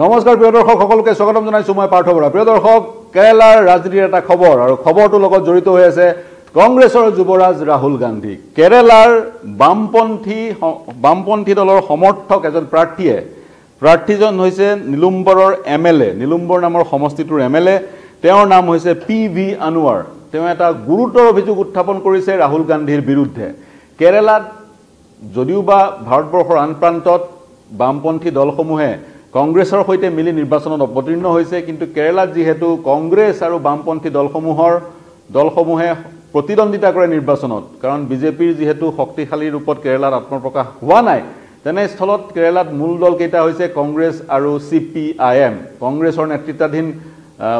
নমস্কাৰ প্ৰিয় দৰ্শক সকলোকে স্বাগতম জনাইছোঁ মই পাৰ্থ বৰা প্ৰিয় দৰ্শক কেৰেলাৰ ৰাজনীতিৰ এটা খবৰ আৰু খবৰটোৰ লগত জড়িত হৈ আছে কংগ্ৰেছৰ যুৱৰাজ ৰাহুল গান্ধী কেৰেলাৰ বামপন্থী বামপন্থী দলৰ সমৰ্থক এজন প্ৰাৰ্থীয়ে প্ৰাৰ্থীজন হৈছে নীলুম্বৰৰ এম এল এ নীলুম্বৰ নামৰ সমষ্টিটোৰ এম এল এ তেওঁৰ নাম হৈছে পি ভি আনোৱাৰ তেওঁ এটা গুৰুতৰ অভিযোগ উত্থাপন কৰিছে ৰাহুল গান্ধীৰ বিৰুদ্ধে কেৰেলাত যদিওবা ভাৰতবৰ্ষৰ আন প্ৰান্তত বামপন্থী দলসমূহে কংগ্ৰেছৰ সৈতে মিলি নিৰ্বাচনত অৱতীৰ্ণ হৈছে কিন্তু কেৰেলাত যিহেতু কংগ্ৰেছ আৰু বামপন্থী দলসমূহৰ দলসমূহে প্ৰতিদ্বন্দ্বিতা কৰে নিৰ্বাচনত কাৰণ বিজেপিৰ যিহেতু শক্তিশালী ৰূপত কেৰেলাত আত্মপ্ৰকাশ হোৱা নাই তেনেস্থলত কেৰেলাত মূল দলকেইটা হৈছে কংগ্ৰেছ আৰু চি পি আই এম কংগ্ৰেছৰ নেতৃত্বাধীন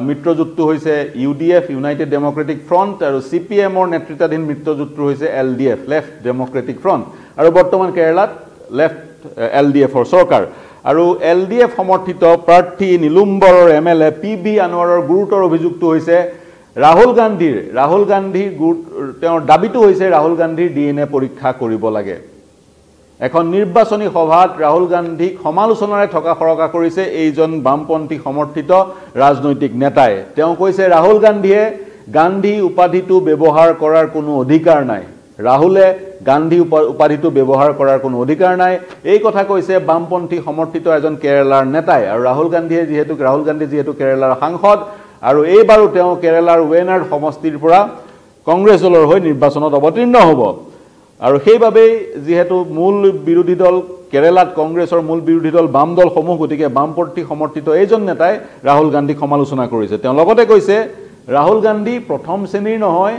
মিত্ৰজোঁটটো হৈছে U D F United Democratic Front আৰু চি পি এমৰ নেতৃত্বাধীন মিত্ৰজোঁটটো হৈছে L D F Left Democratic Front আৰু বৰ্তমান কেৰেলাত লেফ্ট এল ডি এফৰ চৰকাৰ আৰু এল ডি এফ সমৰ্থিত প্ৰাৰ্থী নীলুম্বৰৰ M L A P V আনোৱাৰৰ গুৰুতৰ অভিযোগটো হৈছে ৰাহুল গান্ধীৰ ৰাহুল গান্ধীৰ গুৰু তেওঁৰ দাবীটো হৈছে ৰাহুল গান্ধীৰ ডি এন এ পৰীক্ষা কৰিব লাগে এখন নিৰ্বাচনী সভাত ৰাহুল গান্ধীক সমালোচনাৰে থকা সৰকা কৰিছে এইজন বামপন্থী সমৰ্থিত ৰাজনৈতিক নেতাই তেওঁ কৈছে ৰাহুল গান্ধীয়ে গান্ধী উপাধিটো ব্যৱহাৰ কৰাৰ কোনো অধিকাৰ নাই ৰাহুলে গান্ধী উপাধিটো ব্যৱহাৰ কৰাৰ কোনো অধিকাৰ নাই এই কথা কৈছে বামপন্থী সমৰ্থিত এজন কেৰেলাৰ নেতাই আৰু ৰাহুল গান্ধীয়ে যিহেতু ৰাহুল গান্ধী যিহেতু কেৰেলাৰ সাংসদ আৰু এইবাৰো তেওঁ কেৰেলাৰ ৱেনাৰ্ড সমষ্টিৰ পৰা কংগ্ৰেছ দলৰ হৈ নিৰ্বাচনত অৱতীৰ্ণ হ'ব আৰু সেইবাবেই যিহেতু মূল বিৰোধী দল কেৰেলাত কংগ্ৰেছৰ মূল বিৰোধী দল বাম দলসমূহ গতিকে বামপন্থী সমৰ্থিত এইজন নেতাই ৰাহুল গান্ধীক সমালোচনা কৰিছে তেওঁ লগতে কৈছে ৰাহুল গান্ধী প্ৰথম শ্ৰেণীৰ নহয়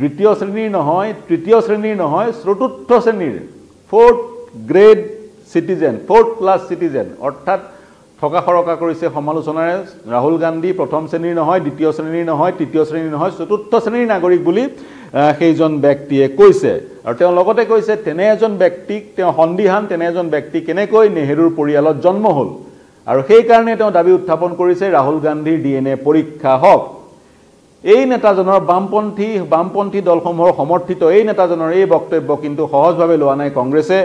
দ্বিতীয় শ্ৰেণীৰ নহয় তৃতীয় শ্ৰেণীৰ নহয় চতুৰ্থ শ্ৰেণীৰ fourth grade citizen fourth class citizen অৰ্থাৎ থকা সৰকা কৰিছে সমালোচনাৰে ৰাহুল গান্ধী প্ৰথম শ্ৰেণীৰ নহয় দ্বিতীয় শ্ৰেণীৰ নহয় তৃতীয় শ্ৰেণীৰ নহয় চতুৰ্থ শ্ৰেণীৰ নাগৰিক বুলি সেইজন ব্যক্তিয়ে কৈছে আৰু তেওঁ লগতে কৈছে তেনে এজন ব্যক্তিক তেওঁ সন্দিহান তেনে এজন ব্যক্তি কেনেকৈ নেহেৰুৰ পৰিয়ালত জন্ম হ'ল আৰু সেইকাৰণে তেওঁ দাবী উত্থাপন কৰিছে ৰাহুল গান্ধীৰ ডি এন এ পৰীক্ষা হওক এই নেতাজনৰ বামপন্থী বামপন্থী দলসমূহৰ সমৰ্থিত এই নেতাজনৰ এই বক্তব্য কিন্তু সহজভাৱে লোৱা নাই কংগ্ৰেছে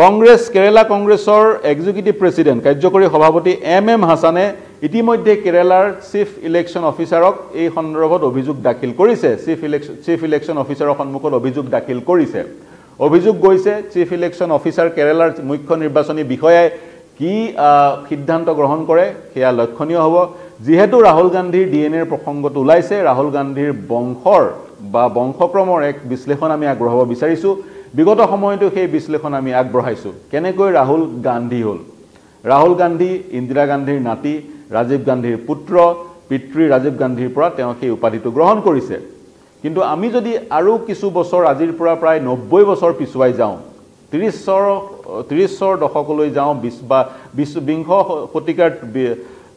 কংগ্ৰেছ কেৰেলা কংগ্ৰেছৰ এক্সিকিউটিভ প্ৰেচিডেণ্ট কাৰ্যকৰী সভাপতি এম এম হাছানে ইতিমধ্যে কেৰেলাৰ চিফ ইলেকশ্যন অফিচাৰক এই সন্দৰ্ভত অভিযোগ দাখিল কৰিছে চিফ ইলেকশ্যন চিফ ইলেকশ্যন অফিচাৰৰ সন্মুখত অভিযোগ দাখিল কৰিছে অভিযোগ গৈছে চিফ ইলেকশ্যন অফিচাৰ কেৰেলাৰ মুখ্য নিৰ্বাচনী বিষয়াই কি সিদ্ধান্ত গ্ৰহণ কৰে সেয়া লক্ষণীয় হ'ব যিহেতু ৰাহুল গান্ধীৰ ডি এন এৰ প্ৰসংগত ওলাইছে ৰাহুল গান্ধীৰ বংশৰ বা বংশক্ৰমৰ এক বিশ্লেষণ আমি আগবঢ়াব বিচাৰিছোঁ বিগত সময়তো সেই বিশ্লেষণ আমি আগবঢ়াইছোঁ কেনেকৈ ৰাহুল গান্ধী হ'ল ৰাহুল গান্ধী ইন্দিৰা গান্ধীৰ নাতি ৰাজীৱ গান্ধীৰ পুত্ৰ পিতৃ ৰাজীৱ গান্ধীৰ পৰা তেওঁ সেই উপাধিটো গ্ৰহণ কৰিছে কিন্তু আমি যদি আৰু কিছু বছৰ আজিৰ পৰা প্ৰায় নব্বৈ বছৰ পিছুৱাই যাওঁ ত্ৰিছৰ ত্ৰিছৰ দশকলৈ যাওঁ বিশ বা বিশ বিংশ শতিকাৰ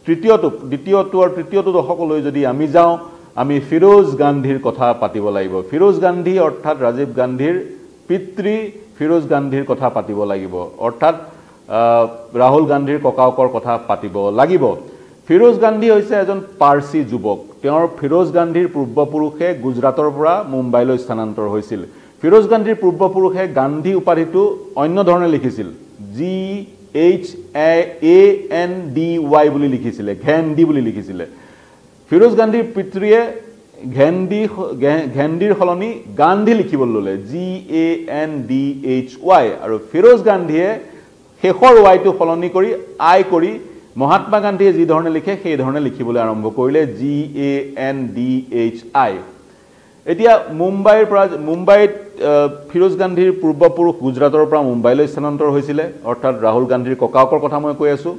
তৃতীয়টো দ্বিতীয়টো আৰু তৃতীয়টো দশকলৈ যদি আমি যাওঁ আমি ফিৰোজ গান্ধীৰ কথা পাতিব লাগিব ফিৰোজ গান্ধী অৰ্থাৎ ৰাজীৱ গান্ধীৰ পিতৃ ফিৰোজ গান্ধীৰ কথা পাতিব লাগিব অৰ্থাৎ ৰাহুল গান্ধীৰ ককাকৰ কথা পাতিব লাগিব ফিৰোজ গান্ধী হৈছে এজন পাৰ্চী যুৱক তেওঁৰ ফিৰোজ গান্ধীৰ পূৰ্বপুৰুষে গুজৰাটৰ পৰা মুম্বাইলৈ স্থানান্তৰ হৈছিল ফিৰোজ গান্ধীৰ পূৰ্বপুৰুষে গান্ধী উপাধিটো অন্য ধৰণে লিখিছিল G H A A N D Y বুলি লিখিছিলে ঘেণ্ডি বুলি লিখিছিলে ফিৰোজ গান্ধীৰ পিতৃয়ে ঘেণ্ডি ঘেণ্ডিৰ সলনি গান্ধী লিখিবলৈ ল'লে G A N D H Y আৰু ফিৰোজ গান্ধীয়ে শেষৰ ৱাইটো সলনি কৰি আই কৰি মহাত্মা গান্ধীয়ে যিধৰণে লিখে সেইধৰণে লিখিবলৈ আৰম্ভ কৰিলে G A N D H I এতিয়া মুম্বাইৰ পৰা মুম্বাইত ফিৰোজ গান্ধীৰ পূৰ্বপুৰুষ গুজৰাটৰ পৰা মুম্বাইলৈ স্থানান্তৰ হৈছিলে অৰ্থাৎ ৰাহুল গান্ধীৰ ককাকৰ কথা মই কৈ আছোঁ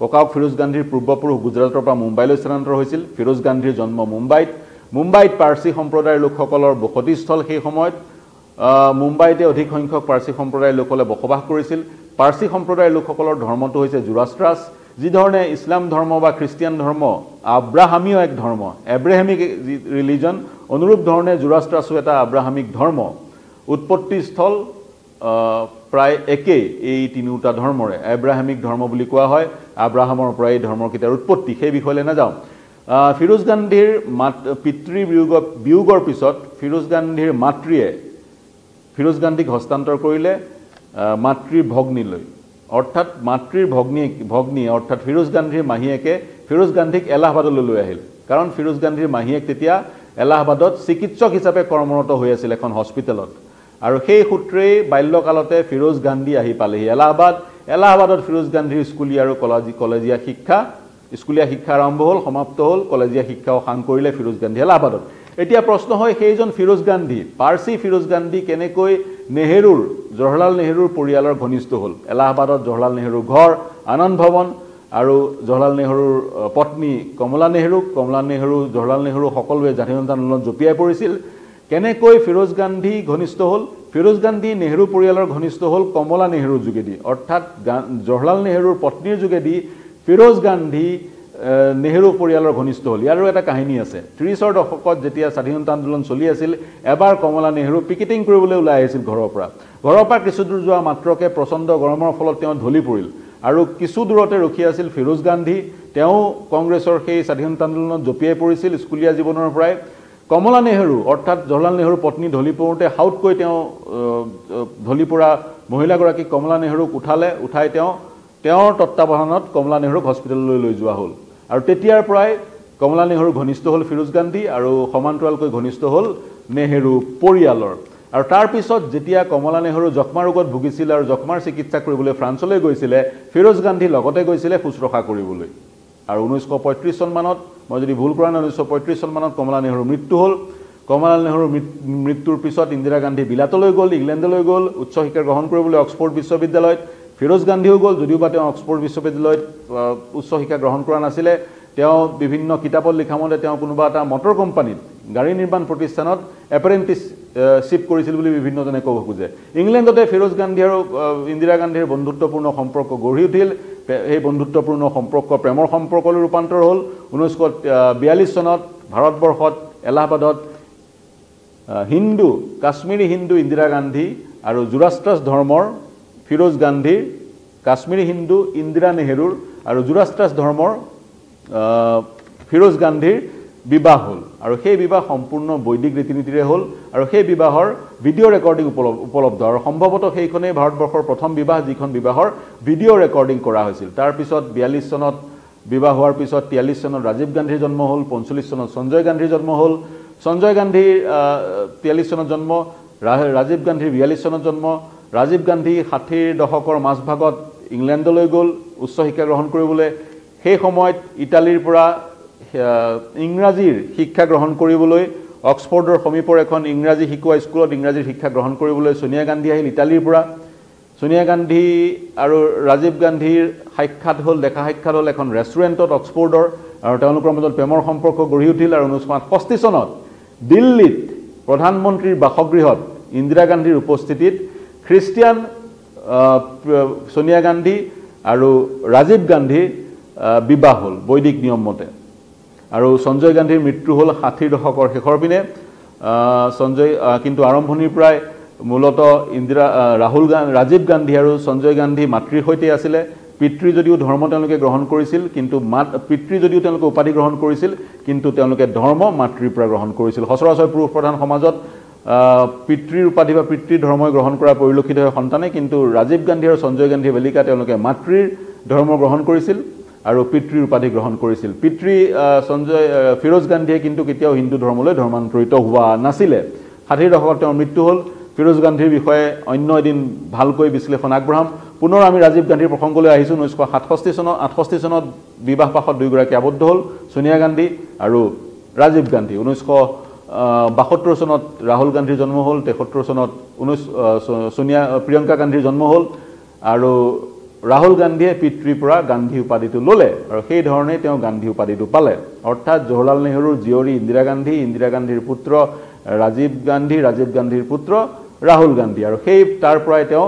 ককাওক ফিৰোজ গান্ধীৰ পূৰ্বপুৰুষ গুজৰাটৰ পৰা মুম্বাইলৈ স্থানান্তৰ হৈছিল ফিৰোজ গান্ধীৰ জন্ম মুম্বাইত মুম্বাইত পাৰ্চী সম্প্ৰদায়ৰ লোকসকলৰ বসতিস্থল সেই সময়ত মুম্বাইতে অধিক সংখ্যক পাৰ্চী সম্প্ৰদায়ৰ লোকসকলে বসবাস কৰিছিল পাৰ্চী সম্প্ৰদায়ৰ লোকসকলৰ ধৰ্মটো হৈছে জোৰাষ্ট্ৰাছ যিধৰণে ইছলাম ধৰ্ম বা খ্ৰীষ্টিয়ান ধৰ্ম আব্ৰাহামীয় এক ধৰ্ম এব্ৰাহামিক যি ৰিলিজন অনুৰূপ ধৰণে যুৰাষ্ট্ৰাছো এটা আব্ৰাহামিক ধৰ্ম উৎপত্তিস্থল প্ৰায় একেই এই তিনিওটা ধৰ্মৰে এব্ৰাহামিক ধৰ্ম বুলি কোৱা হয় আব্ৰাহামৰ পৰা এই ধৰ্মৰ কেতিয়াৰ উৎপত্তি সেই বিষয়লৈ নাযাওঁ ফিৰোজ গান্ধীৰ মাত পিতৃ বিয়োগ বিয়োগৰ পিছত ফিৰোজ গান্ধীৰ মাতৃয়ে ফিৰোজ গান্ধীক হস্তান্তৰ কৰিলে মাতৃৰ ভগ্নীলৈ অৰ্থাৎ মাতৃৰ ভগ্নীক ভগ্নী অৰ্থাৎ ফিৰোজ গান্ধীৰ মাহীয়েকে ফিৰোজ গান্ধীক এলাহাবাদলৈ লৈ আহিল কাৰণ ফিৰোজ গান্ধীৰ মাহীয়েক তেতিয়া এলাহাবাদত চিকিৎসক হিচাপে কৰ্মৰত হৈ আছিল এখন হস্পিটেলত আৰু সেই সূত্ৰেই বাল্যকালতে ফিৰোজ গান্ধী আহি পালেহি এলাহাবাদ এলাহাবাদত ফিৰোজ গান্ধীৰ স্কুলীয়া আৰু কলাজী কলেজীয়া শিক্ষা স্কুলীয়া শিক্ষা আৰম্ভ হ'ল সমাপ্ত হ'ল কলেজীয়া শিক্ষাও সাং কৰিলে ফিৰোজ গান্ধী এলাহাবাদত এতিয়া প্ৰশ্ন হয় সেইজন ফিৰোজ গান্ধী পাৰ্চি ফিৰোজ গান্ধী কেনেকৈ নেহেৰুৰ জৱাহৰলাল নেহেৰুৰ পৰিয়ালৰ ঘনিষ্ঠ হ'ল এলাহাবাদত জৱাহৰলাল নেহেৰুৰ ঘৰ আনন্দ ভৱন আৰু জৱাহৰলাল নেহেৰুৰ পত্নী কমলা নেহেৰুক কমলা নেহেৰু জৱাহৰলাল নেহেৰু সকলোৱে জাতি আন্দোলনত জঁপিয়াই পৰিছিল কেনেকৈ ফিৰোজ গান্ধী ঘনিষ্ঠ হ'ল ফিৰোজ গান্ধী নেহেৰু পৰিয়ালৰ ঘনিষ্ঠ হ'ল কমলা নেহেৰুৰ যোগেদি অৰ্থাৎ গান জৱাহৰলাল নেহেৰুৰ পত্নীৰ যোগেদি ফিৰোজ গান্ধী নেহেৰু পৰিয়ালৰ ঘনিষ্ঠ হ'ল ইয়াৰো এটা কাহিনী আছে ত্ৰিছৰ দশকত যেতিয়া স্বাধীনতা আন্দোলন চলি আছিল এবাৰ কমলা নেহেৰু পিকেটিং কৰিবলৈ ওলাই আহিছিল ঘৰৰ পৰা ঘৰৰ পৰা কিছুদূৰ যোৱা মাত্ৰকে প্ৰচণ্ড গৰমৰ ফলত তেওঁ ঢলি পৰিল আৰু কিছু দূৰতে ৰখি আছিল ফিৰোজ গান্ধী তেওঁ কংগ্ৰেছৰ সেই স্বাধীনতা আন্দোলনত জঁপিয়াই পৰিছিল স্কুলীয়া জীৱনৰ পৰাই কমলা নেহেৰু অৰ্থাৎ জৱাহৰলাল নেহেৰু পত্নী ঢলি পৰোঁতে হাউতকৈ তেওঁ ঢলি পৰা মহিলাগৰাকীক কমলা নেহেৰুক উঠালে উঠাই তেওঁ তেওঁৰ তত্বাৱধানত কমলা নেহেৰুক হস্পিটেললৈ লৈ যোৱা হ'ল আৰু তেতিয়াৰ পৰাই কমলা নেহৰু ঘনিষ্ঠ হ'ল ফিৰোজ গান্ধী আৰু সমান্তৰালকৈ ঘনিষ্ঠ হ'ল নেহৰু পৰিয়ালৰ আৰু তাৰপিছত যেতিয়া কমলা নেহৰু যক্ষ্মা ৰোগত ভুগিছিল আৰু যক্ষ্মাৰ চিকিৎসা কৰিবলৈ ফ্ৰান্সলৈ গৈছিলে ফিৰোজ গান্ধী লগতে গৈছিলে শুশ্ৰূষা কৰিবলৈ আৰু ঊনৈছশ পঁয়ত্ৰিছ চনমানত মই যদি ভুল কৰা নাই ঊনৈছশ পঁয়ত্ৰিছ চনমানত কমলা নেহৰু মৃত্যু হ'ল কমলা নেহৰু মৃত্যুৰ পিছত ইন্দিৰা গান্ধী বিলাতলৈ গ'ল ইংলেণ্ডলৈ গ'ল উচ্চ শিক্ষা গ্ৰহণ কৰিবলৈ অক্সফৰ্ড বিশ্ববিদ্যালয়ত ফিৰোজ গান্ধীও গ'ল যদিওবা তেওঁ অক্সফৰ্ড বিশ্ববিদ্যালয়ত উচ্চ শিক্ষা গ্ৰহণ কৰা নাছিলে তেওঁ বিভিন্ন কিতাপত লিখা মতে তেওঁ কোনোবা এটা মটৰ কোম্পানীত গাড়ী নিৰ্মাণ প্ৰতিষ্ঠানত এপ্ৰেণ্টিছশ্বিপ কৰিছিল বুলি বিভিন্নজনে ক'ব খোজে ইংলেণ্ডতে ফিৰোজ গান্ধী আৰু ইন্দিৰা গান্ধীৰ বন্ধুত্বপূৰ্ণ সম্পৰ্ক গঢ়ি উঠিল সেই বন্ধুত্বপূৰ্ণ সম্পৰ্ক প্ৰেমৰ সম্পৰ্কলৈ ৰূপান্তৰ হ'ল ঊনৈছশ বিয়াল্লিছ চনত ভাৰতবৰ্ষত এলাহাবাদত হিন্দু কাশ্মীৰী হিন্দু ইন্দিৰা গান্ধী আৰু যুৰাষ্ট্ৰাজ ধৰ্মৰ ফিৰোজ গান্ধীৰ কাশ্মীৰী হিন্দু ইন্দিৰা নেহেৰুৰ আৰু যুৰাষ্ট্ৰাছ ধৰ্মৰ ফিৰোজ গান্ধীৰ বিবাহ হ'ল আৰু সেই বিবাহ সম্পূৰ্ণ বৈদিক ৰীতি নীতিৰে হ'ল আৰু সেই বিবাহৰ ভিডিঅ' ৰেকৰ্ডিং উপলব্ধ আৰু সম্ভৱতঃ সেইখনেই ভাৰতবৰ্ষৰ প্ৰথম বিবাহ যিখন বিবাহৰ ভিডিঅ' ৰেকৰ্ডিং কৰা হৈছিল তাৰপিছত বিয়াল্লিছ চনত বিবাহ হোৱাৰ পিছত তিয়াল্লিছ চনত ৰাজীৱ গান্ধীৰ জন্ম হ'ল পঞ্চল্লিছ চনত সঞ্জয় গান্ধীৰ জন্ম হ'ল সঞ্জয় গান্ধীৰ তিয়াল্লিছ চনত জন্ম ৰাজীৱ গান্ধীৰ বিয়াল্লিছ চনত জন্ম ৰাজীৱ গান্ধী ষাঠিৰ দশকৰ মাজভাগত ইংলেণ্ডলৈ গ'ল উচ্চ শিক্ষা গ্ৰহণ কৰিবলৈ সেই সময়ত ইটালীৰ পৰা ইংৰাজীৰ শিক্ষা গ্ৰহণ কৰিবলৈ অক্সফৰ্ডৰ সমীপৰ এখন ইংৰাজী শিকোৱা স্কুলত ইংৰাজীৰ শিক্ষা গ্ৰহণ কৰিবলৈ ছোনিয়া গান্ধী আহিল ইটালীৰ পৰা ছোনিয়া গান্ধী আৰু ৰাজীৱ গান্ধীৰ সাক্ষাৎ হ'ল দেখা সাক্ষাৎ হ'ল এখন ৰেষ্টুৰেণ্টত অক্সফৰ্ডৰ আৰু তেওঁলোকৰ মাজত প্ৰেমৰ সম্পৰ্ক গঢ়ি উঠিল আৰু ঊনৈছশ সাতষষ্ঠি চনত দিল্লীত প্ৰধানমন্ত্ৰীৰ বাসগৃহত ইন্দিৰা গান্ধীৰ উপস্থিতিত খ্ৰীষ্টিয়ান ছোনিয়া গান্ধী আৰু ৰাজীৱ গান্ধীৰ বিবাহ হ'ল বৈদিক নিয়ম মতে আৰু সঞ্জয় গান্ধীৰ মৃত্যু হ'ল ষাঠিৰ দশকৰ শেষৰ পিনে সঞ্জয় কিন্তু আৰম্ভণিৰ পৰাই মূলতঃ ইন্দিৰা ৰাহুল গান্ধী ৰাজীৱ গান্ধী আৰু সঞ্জয় গান্ধী মাতৃৰ সৈতে আছিলে পিতৃ যদিও ধৰ্ম তেওঁলোকে গ্ৰহণ কৰিছিল কিন্তু মাত পিতৃ যদিও তেওঁলোকে উপাধি গ্ৰহণ কৰিছিল কিন্তু তেওঁলোকে ধৰ্ম মাতৃৰ পৰা গ্ৰহণ কৰিছিল সচৰাচৰ পুৰুষ প্ৰধান সমাজত পিতৃৰ উপাধি বা পিতৃ ধৰ্মই গ্ৰহণ কৰা পৰিলক্ষিত হয় সন্তানে কিন্তু ৰাজীৱ গান্ধী আৰু সঞ্জয় গান্ধী বেলিকা তেওঁলোকে মাতৃৰ ধৰ্ম গ্ৰহণ কৰিছিল আৰু পিতৃৰ উপাধি গ্ৰহণ কৰিছিল পিতৃ সঞ্জয় ফিৰোজ গান্ধীয়ে কিন্তু কেতিয়াও হিন্দু ধৰ্মলৈ ধৰ্মান্তৰিত হোৱা নাছিলে ষাঠিৰ দশকত তেওঁৰ মৃত্যু হ'ল ফিৰোজ গান্ধীৰ বিষয়ে অন্য এদিন ভালকৈ বিশ্লেষণ আগবঢ়াম পুনৰ আমি ৰাজীৱ গান্ধীৰ প্ৰসংগলৈ আহিছোঁ ঊনৈছশ সাতষষ্ঠি চনত আঠষষ্ঠি চনত বিবাহ পাশত দুয়োগৰাকী আবদ্ধ হ'ল ছোনিয়া গান্ধী আৰু ৰাজীৱ গান্ধী ঊনৈছশ বাসত্তৰ চনত ৰাহুল গান্ধীৰ জন্ম হ'ল তেসত্তৰ চনত ঊনৈছ ছোনিয়া প্ৰিয়ংকা গান্ধীৰ জন্ম হ'ল আৰু ৰাহুল গান্ধীয়ে পিতৃৰ পৰা গান্ধী উপাধিটো ল'লে আৰু সেইধৰণেই তেওঁ গান্ধী উপাধিটো পালে অৰ্থাৎ জৱাহৰলাল নেহৰুৰ জীয়ৰী ইন্দিৰা গান্ধী ইন্দিৰা গান্ধীৰ পুত্ৰ ৰাজীৱ গান্ধী ৰাজীৱ গান্ধীৰ পুত্ৰ ৰাহুল গান্ধী আৰু সেই তাৰ পৰাই তেওঁ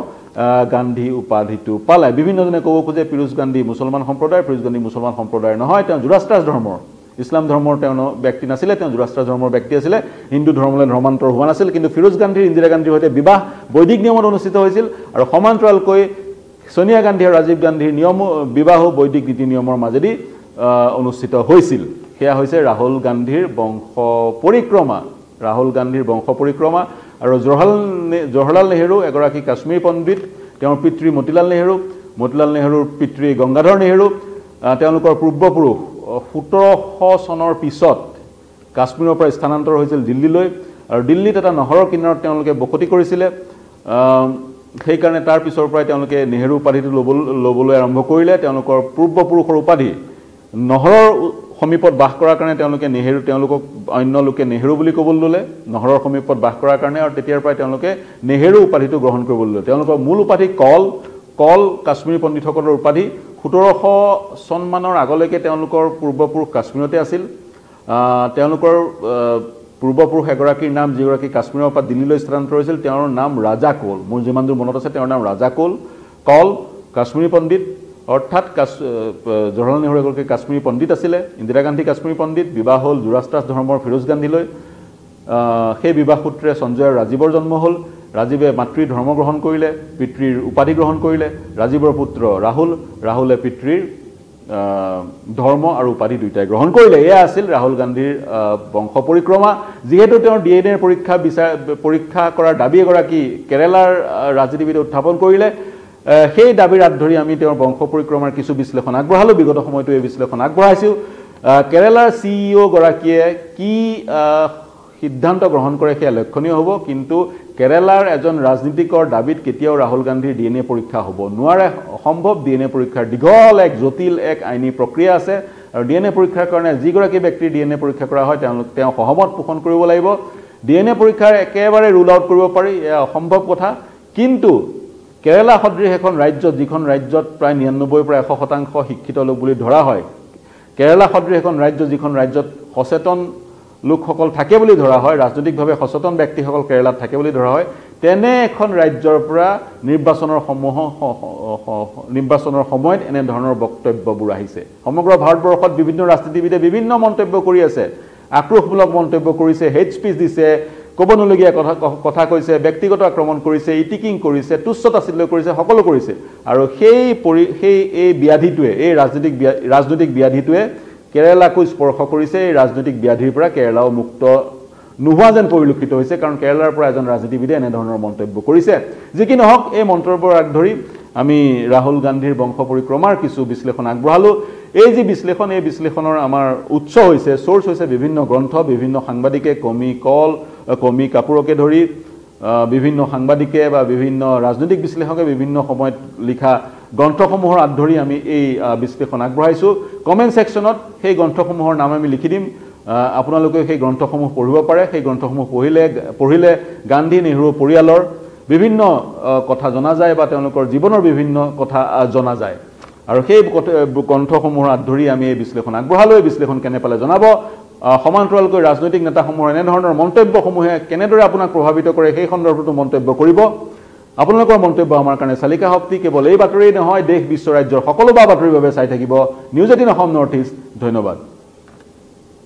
গান্ধী উপাধিটো পালে বিভিন্নজনে ক'ব খোজে পীয়ুষ গান্ধী মুছলমান সম্প্ৰদায় পীয়ুষ গান্ধী মুছলমান সম্প্ৰদায়ৰ নহয় তেওঁ যুৰাষ্ট্ৰাজ ধৰ্মৰ ইছলাম ধৰ্মৰ তেওঁ ব্যক্তি নাছিলে তেওঁ যুৰাষ্ট্ৰ ধৰ্মৰ ব্যক্তি আছিলে হিন্দু ধৰ্মলৈ ধৰ্মান্তৰ হোৱা নাছিল কিন্তু ফিৰোজ গান্ধীৰ ইন্দিৰা গান্ধীৰ সৈতে বিবাহ বৈদিক নিয়মত অনুষ্ঠিত হৈছিল আৰু সমান্তৰালকৈ ছোনিয়া গান্ধী আৰু ৰাজীৱ গান্ধীৰ নিয়মো বিবাহো বৈদিক নীতি নিয়মৰ মাজেদি অনুষ্ঠিত হৈছিল সেয়া হৈছে ৰাহুল গান্ধীৰ বংশ পৰিক্ৰমা ৰাহুল গান্ধীৰ বংশ পৰিক্ৰমা আৰু জৱাহৰলাল জৱাহৰলাল নেহৰু এগৰাকী কাশ্মীৰ পণ্ডিত তেওঁৰ পিতৃ মতিলাল নেহৰু মতিলাল নেহৰুৰ পিতৃ গংগাধৰ নেহৰু তেওঁলোকৰ পূৰ্বপুৰুষ সোতৰশ চনৰ পিছত কাশ্মীৰৰ পৰা স্থানান্তৰ হৈছিল দিল্লীলৈ আৰু দিল্লীত এটা নহৰৰ কিনাৰত তেওঁলোকে বসতি কৰিছিলে সেইকাৰণে তাৰ পিছৰ পৰাই তেওঁলোকে নেহেৰু উপাধিটো ল'ব ল'বলৈ আৰম্ভ কৰিলে তেওঁলোকৰ পূৰ্বপুৰুষৰ উপাধি নহৰৰ সমীপত বাস কৰাৰ কাৰণে তেওঁলোকে নেহেৰু তেওঁলোকক অন্য লোকে নেহেৰু বুলি ক'বলৈ ল'লে নহৰৰ সমীপত বাস কৰাৰ কাৰণে আৰু তেতিয়াৰ পৰাই তেওঁলোকে নেহেৰু উপাধিটো গ্ৰহণ কৰিবলৈ ল'লে তেওঁলোকৰ মূল উপাধি কল কল কাশ্মীৰী পণ্ডিতসকলৰ উপাধি সোতৰশ চনমানৰ আগলৈকে তেওঁলোকৰ পূৰ্বপুৰুষ কাশ্মীৰতে আছিল তেওঁলোকৰ পূৰ্বপুৰুষ এগৰাকীৰ নাম যিগৰাকী কাশ্মীৰৰ পৰা দিল্লীলৈ স্থানান্তৰ হৈছিল তেওঁৰ নাম ৰাজা কৌল মোৰ যিমান দূৰ মনত আছে তেওঁৰ নাম ৰাজা কৌল কল কাশ্মীৰী পণ্ডিত অৰ্থাৎ কাশ জৱাহৰলাল নেহৰু এগৰাকী কাশ্মীৰী পণ্ডিত আছিলে ইন্দিৰা গান্ধী কাশ্মীৰী পণ্ডিত বিবাহ হ'ল যুৰাষ্ট্ৰাছ ধৰ্মৰ ফিৰোজ গান্ধীলৈ সেই বিবাহসূত্ৰে সঞ্জয় ৰাজীৱৰ জন্ম হ'ল ৰাজীৱে মাতৃ ধৰ্ম গ্ৰহণ কৰিলে পিতৃৰ উপাধি গ্ৰহণ কৰিলে ৰাজীৱৰ পুত্ৰ ৰাহুল ৰাহুলে পিতৃৰ ধৰ্ম আৰু উপাধি দুয়োটাই গ্ৰহণ কৰিলে এয়া আছিল ৰাহুল গান্ধীৰ বংশ পৰিক্ৰমা যিহেতু তেওঁৰ ডি এন এৰ পৰীক্ষা বিচাৰ পৰীক্ষা কৰাৰ দাবী এগৰাকী কেৰেলাৰ ৰাজনীতিবিদ উত্থাপন কৰিলে সেই দাবীৰ আত ধৰি আমি তেওঁৰ বংশ পৰিক্ৰমাৰ কিছু বিশ্লেষণ আগবঢ়ালোঁ বিগত সময়তো এই বিশ্লেষণ আগবঢ়াইছোঁ কেৰেলাৰ চি ই অ' গৰাকীয়ে কি সিদ্ধান্ত গ্ৰহণ কৰে সেয়া লক্ষণীয় হ'ব কিন্তু কেৰেলাৰ এজন ৰাজনীতিকৰ দাবীত কেতিয়াও ৰাহুল গান্ধীৰ ডি এন এ পৰীক্ষা হ'ব নোৱাৰে অসম্ভৱ ডি এন এ পৰীক্ষাৰ দীঘল এক জটিল এক আইনী প্ৰক্ৰিয়া আছে আৰু ডি এন এ পৰীক্ষাৰ কাৰণে যিগৰাকী ব্যক্তিৰ ডি এন এ পৰীক্ষা কৰা হয় তেওঁলোক তেওঁ সহমত পোষণ কৰিব লাগিব ডি এন এ পৰীক্ষাৰ একেবাৰে ৰুল আউট কৰিব পাৰি এয়া অসম্ভৱ কথা কিন্তু কেৰেলা সদৃশ এখন ৰাজ্য যিখন ৰাজ্যত প্ৰায় নিৰান্নব্বৈৰ পৰা এশ শতাংশ শিক্ষিত লোক বুলি ধৰা হয় কেৰেলা সদৃশ এখন ৰাজ্য যিখন ৰাজ্যত সচেতন লোকসকল থাকে বুলি ধৰা হয় ৰাজনৈতিকভাৱে সচেতন ব্যক্তিসকল কেৰেলাত থাকে বুলি ধৰা হয় তেনে এখন ৰাজ্যৰ পৰা নিৰ্বাচনৰ সমূহ নিৰ্বাচনৰ সময়ত এনেধৰণৰ বক্তব্যবোৰ আহিছে সমগ্ৰ ভাৰতবৰ্ষত বিভিন্ন ৰাজনীতিবিদে বিভিন্ন মন্তব্য কৰি আছে আক্ৰোশমূলক মন্তব্য কৰিছে হেড স্পিচ দিছে ক'ব নলগীয়া কথা কথা কৈছে ব্যক্তিগত আক্ৰমণ কৰিছে ইটিকিং কৰিছে তুচ্ছতা চিল্লৈ কৰিছে সকলো কৰিছে আৰু সেই পৰি সেই এই ব্যাধিটোৱে এই ৰাজনৈতিক ৰাজনৈতিক ব্যাধিটোৱে কেৰেলাকো স্পৰ্শ কৰিছে এই ৰাজনৈতিক ব্যাধিৰ পৰা কেৰেলাও মুক্ত নোহোৱা যেন পৰিলক্ষিত হৈছে কাৰণ কেৰেলাৰ পৰা এজন ৰাজনীতিবিদে এনেধৰণৰ মন্তব্য কৰিছে যি কি নহওক এই মন্তব্য আগ ধৰি আমি ৰাহুল গান্ধীৰ বংশ পৰিক্ৰমাৰ কিছু বিশ্লেষণ আগবঢ়ালোঁ এই যি বিশ্লেষণ এই বিশ্লেষণৰ আমাৰ উৎস হৈছে চ'ৰ্চ হৈছে বিভিন্ন গ্ৰন্থ বিভিন্ন সাংবাদিকে কমি কল কমি কাপোৰকে ধৰি বিভিন্ন সাংবাদিকে বা বিভিন্ন ৰাজনৈতিক বিশ্লেষকে বিভিন্ন সময়ত লিখা গ্ৰন্থসমূহৰ আত ধৰি আমি এই বিশ্লেষণ আগবঢ়াইছোঁ কমেণ্ট ছেকশ্যনত সেই গ্ৰন্থসমূহৰ নাম আমি লিখি দিম আপোনালোকে সেই গ্ৰন্থসমূহ পঢ়িব পাৰে সেই গ্ৰন্থসমূহ পঢ়িলে পঢ়িলে গান্ধী নেহৰু পৰিয়ালৰ বিভিন্ন কথা জনা যায় বা তেওঁলোকৰ জীৱনৰ বিভিন্ন কথা জনা যায় আৰু সেই গ্ৰন্থসমূহৰ আত ধৰি আমি এই বিশ্লেষণ আগবঢ়ালোঁ এই বিশ্লেষণ কেনে পালে জনাব সমান্তৰালকৈ ৰাজনৈতিক নেতাসমূহৰ এনেধৰণৰ মন্তব্যসমূহে কেনেদৰে আপোনাক প্ৰভাৱিত কৰে সেই সন্দৰ্ভতো মন্তব্য কৰিব আপোনালোকৰ মন্তব্য আমাৰ কাৰণে চালিকা শক্তি কেৱল এই বাতৰি নহয় দেশ বিশ্ব ৰাজ্যৰ সকলো বা বাতৰিৰ বাবে চাই থাকিব news eighteen Assam North East ধন্যবাদ